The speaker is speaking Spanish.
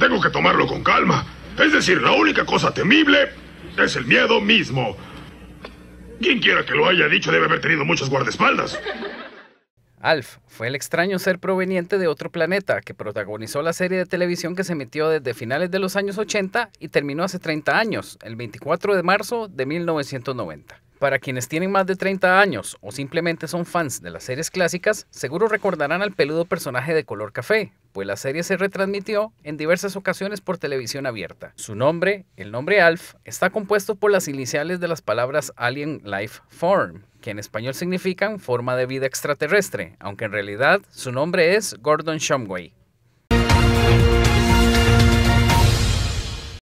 Tengo que tomarlo con calma. Es decir, la única cosa temible es el miedo mismo. Quien quiera que lo haya dicho debe haber tenido muchos guardaespaldas. Alf fue el extraño ser proveniente de otro planeta que protagonizó la serie de televisión que se emitió desde finales de los años 80 y terminó hace 30 años, el 24 de marzo de 1990. Para quienes tienen más de 30 años o simplemente son fans de las series clásicas, seguro recordarán al peludo personaje de color café, pues la serie se retransmitió en diversas ocasiones por televisión abierta. Su nombre, el nombre ALF, está compuesto por las iniciales de las palabras Alien Life Form, que en español significan forma de vida extraterrestre, aunque en realidad su nombre es Gordon Shumway.